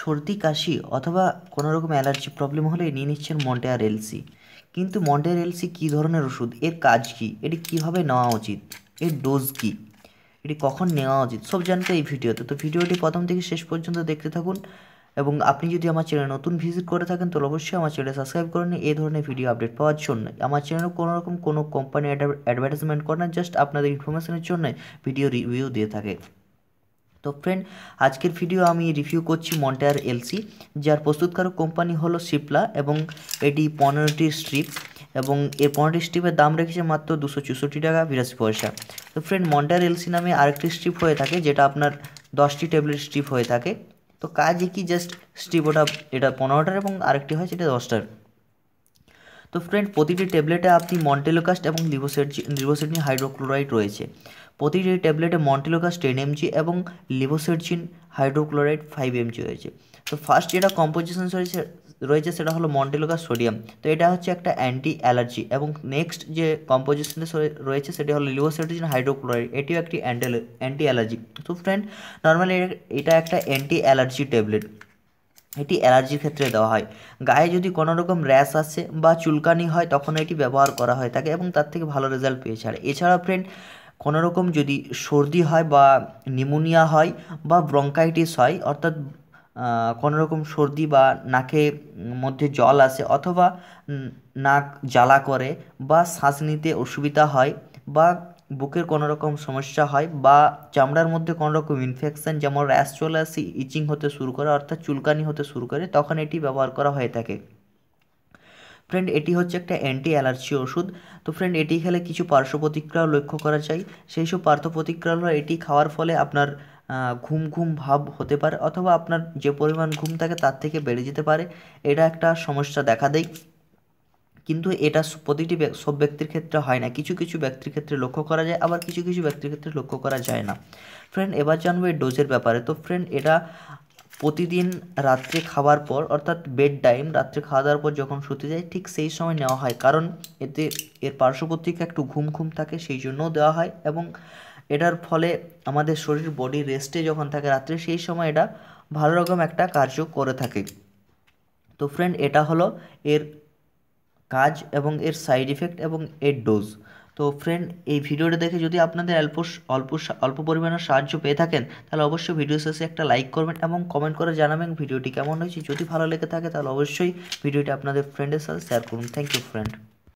সর্দি কাশি অথবা কোনো রকম অ্যালার্জি প্রবলেম হলে নিয়ে নিচ্ছেন মন্টেয়ার এলসি কিন্তু মন্টেয়ার এলসি কী ধরনের ওষুধ এর কাজ কী এটি কীভাবে নেওয়া উচিত এর ডোজ কী এটি কখন নেওয়া উচিত সব জানতে এই ভিডিওতে তো ভিডিওটি প্রথম থেকে শেষ পর্যন্ত দেখতে থাকুন এবং আপনি যদি আমার চ্যানেল নতুন ভিজিট করে থাকেন তো অবশ্যই আমার চ্যানেল সাবস্ক্রাইব করে নিন এই ধরনের ভিডিও আপডেট পাওয়ার জন্য আমার চ্যানেল কোনো রকম কোনো কোম্পানি অ্যাডভার্টাইজমেন্ট করে না জাস্ট আপনাদের ইনফরমেশনের জন্য ভিডিও রিভিউ দিয়ে থাকে তো ফ্রেন্ড আজকের ভিডিও আমি রিভিউ করছি মন্টায়ার এলসি যার প্রস্তুতকারক কোম্পানি হলো সিপলা এবং এটি পনেরোটি স্ট্রিপ এবং এর পনেরোটি স্ট্রিপের দাম রেখেছে মাত্র দুশো চৌষট্টি টাকা বিরাশি পয়সা তো ফ্রেন্ড মন্টায়ার এলসি নামে আরেকটি স্ট্রিপ হয়ে থাকে যেটা আপনার দশটি ট্যাবলেট স্ট্রিপ হয়ে থাকে তো কাজে কি জাস্ট স্ট্রিপ ওটা এটা পনেরোটার এবং আরেকটি হয় সেটা দশটার তো ফ্রেন্ড প্রতিটি ট্যাবলেটে আপনি মন্টেলোকাস্ট এবং লিভোসেটজি লিভোসেটিন হাইড্রোক্লোরাইড রয়েছে প্রতিটি ট্যাবলেটে মন্টেলোকাস্ট টেন এমজি এবং লিভোসেটজিন হাইড্রোক্লোরাইড ফাইভ এমজি রয়েছে তো ফার্স্ট যেটা কম্পোজিশন রয়েছে রয়েছে সেটা হলো মন্টেলোকাস সোডিয়াম তো এটা হচ্ছে একটা অ্যান্টি অ্যালার্জি এবং নেক্সট যে কম্পোজিশন রয়েছে সেটি হলো লিভোসেটোজিন হাইড্রোক্লোরাইড এটিও একটি অ্যান্টি অ্যালার্জি তো ফ্রেন্ড নর্মালি এটা একটা অ্যান্টি অ্যালার্জি ট্যাবলেট এটি অ্যালার্জির ক্ষেত্রে দেওয়া হয় গায়ে যদি কোনো রকম র্যাশ আসে বা চুলকানি হয় তখন এটি ব্যবহার করা হয় থাকে এবং তার থেকে ভালো রেজাল্ট পেয়ে ছাড়ে এছাড়া ফ্রেন্ড কোনো রকম যদি সর্দি হয় বা নিমোনিয়া হয় বা ব্রঙ্কাইটিস হয় অর্থাৎ কোনো রকম সর্দি বা নাকে মধ্যে জল আসে অথবা নাক জ্বালা করে বা শ্বাস নিতে অসুবিধা হয় বা বুকের কোনো রকম সমস্যা হয় বা চামড়ার মধ্যে কোনো রকম ইনফেকশান যেমন র্যাশ ইচিং হতে শুরু করে অর্থাৎ চুলকানি হতে শুরু করে তখন এটি ব্যবহার করা হয়ে থাকে ফ্রেন্ড এটি হচ্ছে একটা অ্যান্টি অ্যালার্জি ওষুধ তো ফ্রেন্ড এটি খেলে কিছু পার্শ্ব প্রতিক্রিয়াও লক্ষ্য করা যায় সেই সব পার্শ্ব প্রতিক্রিয়া এটি খাওয়ার ফলে আপনার ঘুম ঘুম ভাব হতে পারে অথবা আপনার যে পরিমাণ ঘুম থাকে তার থেকে বেড়ে যেতে পারে এটা একটা সমস্যা দেখা দেয় কিন্তু এটা প্রতিটি সব ব্যক্তির ক্ষেত্রে হয় না কিছু কিছু ব্যক্তির ক্ষেত্রে লক্ষ্য করা যায় আবার কিছু কিছু ব্যক্তির ক্ষেত্রে লক্ষ্য করা যায় না ফ্রেন্ড এবার জানবো এই ডোজের ব্যাপারে তো ফ্রেন্ড এটা প্রতিদিন রাত্রে খাওয়ার পর অর্থাৎ বেড টাইম রাত্রে খাওয়া দাওয়ার পর যখন শুতে যায় ঠিক সেই সময় নেওয়া হয় কারণ এতে এর পার্শ্ববর্তীকে একটু ঘুম ঘুম থাকে সেই জন্যও দেওয়া হয় এবং এটার ফলে আমাদের শরীর বডি রেস্টে যখন থাকে রাত্রে সেই সময় এটা ভালো রকম একটা কার্য করে থাকে তো ফ্রেন্ড এটা হলো এর কাজ এবং এর সাইড ইফেক্ট এবং এর ডোজ তো ফ্রেন্ড এই ভিডিওটা দেখে যদি আপনাদের অল্প অল্প অল্প পরিমাণে সাহায্য পেয়ে থাকেন তাহলে অবশ্যই ভিডিও শেষে একটা লাইক করবেন এবং কমেন্ট করে জানাবেন ভিডিওটি কেমন হয়েছে যদি ভালো লেগে থাকে তাহলে অবশ্যই ভিডিওটি আপনাদের ফ্রেন্ডের সাথে শেয়ার করুন থ্যাংক ইউ ফ্রেন্ড